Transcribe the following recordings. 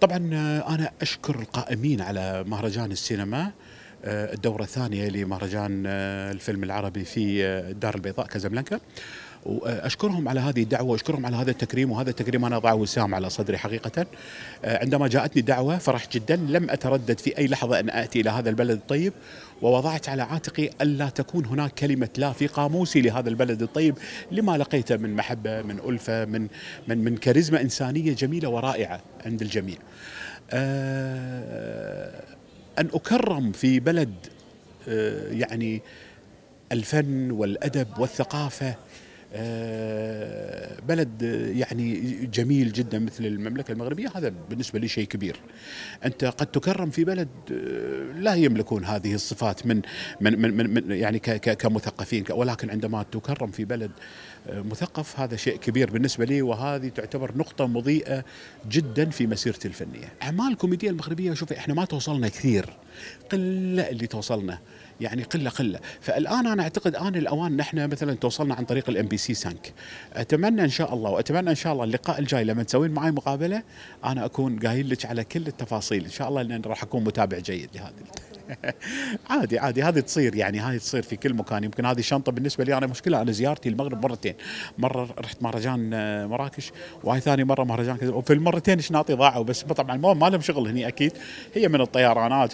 طبعا آه، انا اشكر القائمين على مهرجان السينما آه، الدوره الثانيه لمهرجان آه، الفيلم العربي في الدار البيضاء كازابلانكا واشكرهم على هذه الدعوه واشكرهم على هذا التكريم وهذا التكريم انا اضعه وسام على صدري حقيقه آه، عندما جاءتني الدعوه فرحت جدا لم اتردد في اي لحظه ان اتي الى هذا البلد الطيب ووضعت على عاتقي الا تكون هناك كلمه لا في قاموسي لهذا البلد الطيب لما لقيته من محبه من الفه من من من كاريزما انسانيه جميله ورائعه عند الجميع. آه، ان اكرم في بلد آه، يعني الفن والادب والثقافه آه، بلد يعني جميل جدا مثل المملكة المغربية هذا بالنسبة لي شيء كبير أنت قد تكرم في بلد آه، لا يملكون هذه الصفات من, من, من, من يعني كمثقفين ولكن عندما تكرم في بلد آه، مثقف هذا شيء كبير بالنسبة لي وهذه تعتبر نقطة مضيئة جدا في مسيرتي الفنية أعمال الكوميديا المغربية شوفي احنا ما توصلنا كثير قلة اللي توصلنا يعني قله قله فالان انا اعتقد ان الاوان نحن مثلا توصلنا عن طريق الام بي سي سانك اتمنى ان شاء الله واتمنى ان شاء الله اللقاء الجاي لما تسوين معي مقابله انا اكون قايل لك على كل التفاصيل ان شاء الله لان راح اكون متابع جيد لهذا عادي عادي هذه تصير يعني هذه تصير في كل مكان يمكن هذه الشنطه بالنسبه لي انا مشكله انا زيارتي المغرب مرتين مره رحت مهرجان آه، مراكش وهاي ثاني مره مهرجان كذا وفي المرتين شناطي ضاعوا بس طبعا ما لهم شغل هني اكيد هي من الطيرانات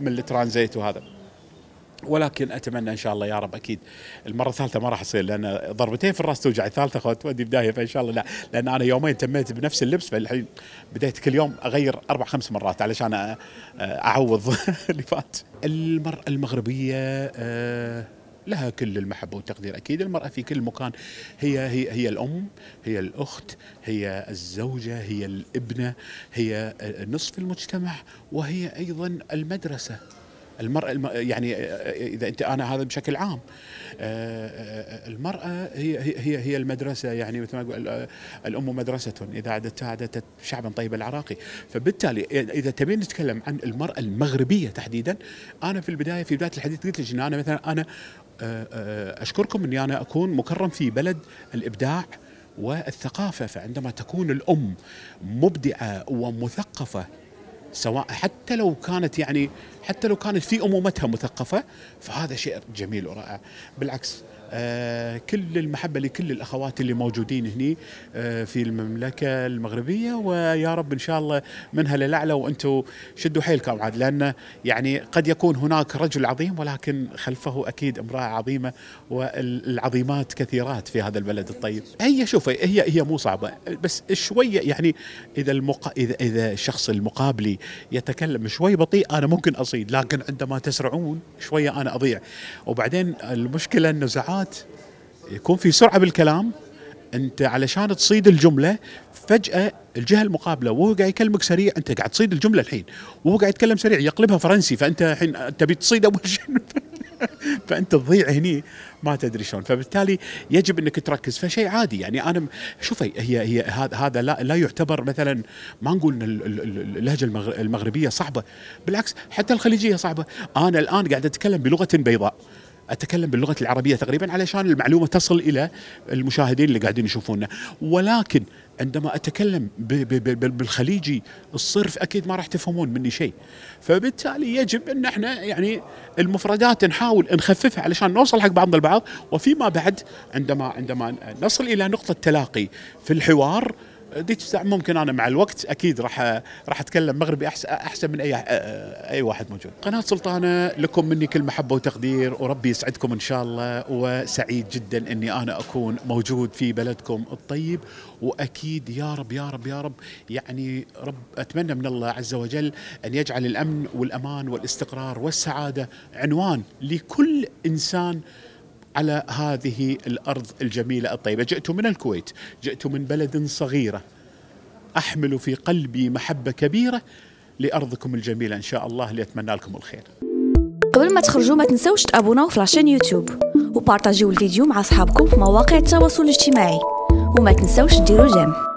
ومن الترانزيت وهذا ولكن اتمنى ان شاء الله يا رب اكيد المره الثالثه ما راح يصير لان ضربتين في الراس توجع الثالثه تودي بدايه فان شاء الله لا لان انا يومين تميت بنفس اللبس فالحين بديت كل يوم اغير اربع خمس مرات علشان اعوض اللي فات. المراه المغربيه آه، لها كل المحبه والتقدير اكيد المراه في كل مكان هي هي هي الام هي الاخت هي الزوجه هي الابنه هي آه، نصف المجتمع وهي ايضا المدرسه المرأة يعني آه، آه، إذا أنت أنا هذا بشكل عام آه، المرأة هي هي هي المدرسة يعني مثل ما أقول الأم مدرسة إذا عدت عدت شعبا طيب العراقي فبالتالي إذا تبين نتكلم عن المرأة المغربية تحديدا أنا في البداية في بداية الحديث قلت لك أن أنا مثلا أنا أشكركم أني أنا أكون مكرم في بلد الإبداع والثقافة فعندما تكون الأم مبدعة ومثقفة سواء حتى لو كانت يعني حتى لو كانت في امومتها مثقفه فهذا شيء جميل ورائع بالعكس آه كل المحبة لكل الأخوات اللي موجودين هني آه في المملكة المغربية ويا رب إن شاء الله منها للأعلى وأنتم شدوا حيلكم عاد لأن يعني قد يكون هناك رجل عظيم ولكن خلفه أكيد امرأة عظيمة والعظيمات كثيرات في هذا البلد الطيب هي شوفي هي هي مو صعبة بس شوية يعني إذا المق... إذا إذا الشخص المقابلي يتكلم شوي بطيء انا ممكن اصيد لكن عندما تسرعون شويه انا اضيع وبعدين المشكله انه ساعات يكون في سرعه بالكلام انت علشان تصيد الجمله فجاه الجهه المقابله وهو قاعد يكلمك سريع انت قاعد تصيد الجمله الحين وهو قاعد يتكلم سريع يقلبها فرنسي فانت الحين تبي تصيد اول شيء فانت تضيع هني ما تدري شلون فبالتالي يجب انك تركز فشيء عادي يعني انا شوفي هي هي هذا لا, لا يعتبر مثلا ما نقول ان اللهجه المغربيه صعبه بالعكس حتى الخليجيه صعبه انا الان قاعد اتكلم بلغه بيضاء اتكلم باللغه العربيه تقريبا علشان المعلومه تصل الى المشاهدين اللي قاعدين يشوفونا ولكن عندما اتكلم بالخليجي الصرف اكيد ما راح تفهمون مني شيء فبالتالي يجب ان احنا يعني المفردات نحاول نخففها علشان نوصل حق بعضنا البعض وفيما بعد عندما عندما نصل الى نقطه تلاقي في الحوار ذيك الساعه ممكن انا مع الوقت اكيد راح راح اتكلم مغربي احسن احسن من اي اي واحد موجود. قناه سلطانه لكم مني كل محبه وتقدير وربي يسعدكم ان شاء الله وسعيد جدا اني انا اكون موجود في بلدكم الطيب واكيد يا رب يا رب يا رب يعني رب اتمنى من الله عز وجل ان يجعل الامن والامان والاستقرار والسعاده عنوان لكل انسان على هذه الارض الجميله الطيبه، جئت من الكويت، جئت من بلد صغيره احمل في قلبي محبه كبيره لارضكم الجميله ان شاء الله لاتمنى لكم الخير. قبل ما تخرجوا ما تنسوش تابوناو في لاشين يوتيوب وبارتاجيو الفيديو مع اصحابكم في مواقع التواصل الاجتماعي وما تنسوش ديروا جيم.